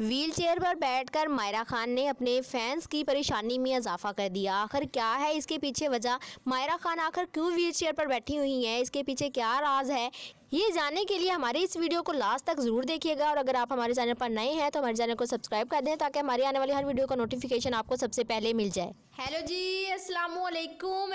wheelchair पर बैठकर मायरा खान ने अपने फैंस की परेशानी में इजाफा कर दिया आखिर क्या है इसके पीछे वजह मायरा खान आखिर क्यों व्हीलचेयर पर बैठी हुई हैं इसके पीछे क्या राज है ये जानने के लिए हमारे इस वीडियो को लास्ट तक जरूर देखिएगा और अगर आप हमारे चैनल पर नए हैं तो हमारे चैनल को सब्सक्राइब कर दें ताकि हमारी आने वाली हर वीडियो का नोटिफिकेशन आपको सबसे पहले मिल जाए हेलो जी असलम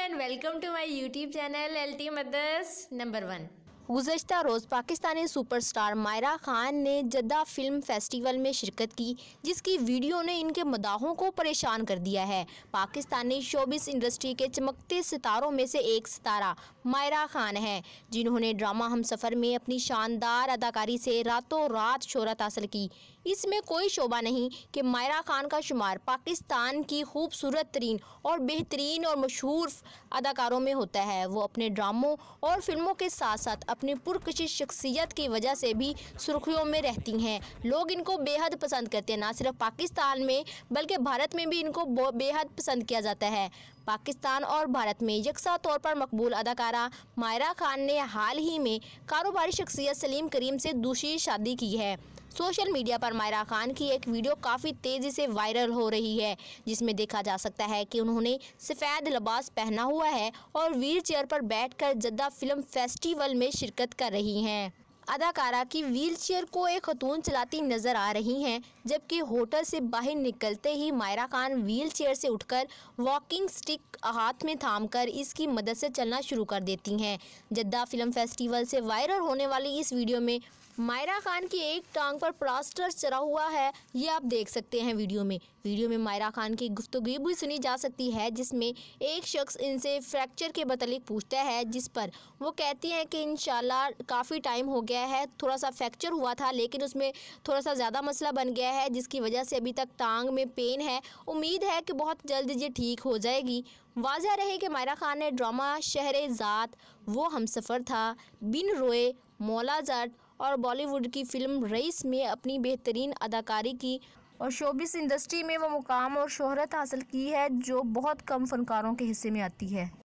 and welcome to my YouTube channel L T mothers number one गुजशत रोज़ पाकिस्तानी सुपरस्टार मायरा खान ने जद्दा फिल्म फेस्टिवल में शिरकत की जिसकी वीडियो ने इनके मदाहों को परेशान कर दिया है पाकिस्तानी शोबिस इंडस्ट्री के चमकते सितारों में से एक सितारा मायरा खान है जिन्होंने ड्रामा हम सफ़र में अपनी शानदार अदाकारी से रातों रात शहरत हासिल की इसमें कोई शोबा नहीं कि मायरा खान का शुमार पाकिस्तान की खूबसूरत तरीन और बेहतरीन और मशहूर अदाकारों में होता है वो अपने ड्रामों और फिल्मों के साथ साथ अपनी पुरकशिश शख्सियत की वजह से भी सुर्खियों में रहती हैं लोग इनको बेहद पसंद करते हैं ना सिर्फ पाकिस्तान में बल्कि भारत में भी इनको बेहद पसंद किया जाता है पाकिस्तान और भारत में यकसा तौर पर मकबूल अदाकारा मायरा खान ने हाल ही में कारोबारी शख्सियत सलीम करीम से दूसरी शादी की है सोशल मीडिया पर मायरा खान की एक वीडियो काफ़ी तेज़ी से वायरल हो रही है जिसमें देखा जा सकता है कि उन्होंने सफ़ेद लबास पहना हुआ है और व्हील चेयर पर बैठकर जद्दा फिल्म फेस्टिवल में शिरकत कर रही हैं अदाकारा की व्हीलचेयर को एक खतून चलाती नजर आ रही हैं जबकि होटल से बाहर निकलते ही मायरा खान व्हीलचेयर से उठकर वॉकिंग स्टिक हाथ में थामकर इसकी मदद से चलना शुरू कर देती हैं जद्दा फिल्म फेस्टिवल से वायरल होने वाली इस वीडियो में मायरा खान की एक टांग पर प्लास्टर चरा हुआ है ये आप देख सकते हैं वीडियो में वीडियो में मायरा खान की गुफ्तगी भी सुनी जा सकती है जिसमें एक शख्स इनसे फ्रैक्चर के मतलब पूछता है जिस पर वो कहती हैं कि इन काफ़ी टाइम हो गया है थोड़ा सा फ्रैक्चर हुआ था लेकिन उसमें थोड़ा सा ज़्यादा मसला बन गया है जिसकी वजह से अभी तक टांग में पेन है उम्मीद है कि बहुत जल्द ये ठीक हो जाएगी वाजह रहे कि मायरा खान ने ड्रामा शहर ज़ात वो हम सफ़र था बिन रोए मौला जट और बॉलीवुड की फिल्म रईस में अपनी बेहतरीन अदाकारी की और शोबिस इंडस्ट्री में वो मुकाम और शोहरत हासिल की है जो बहुत कम फनकारों के हिस्से में आती है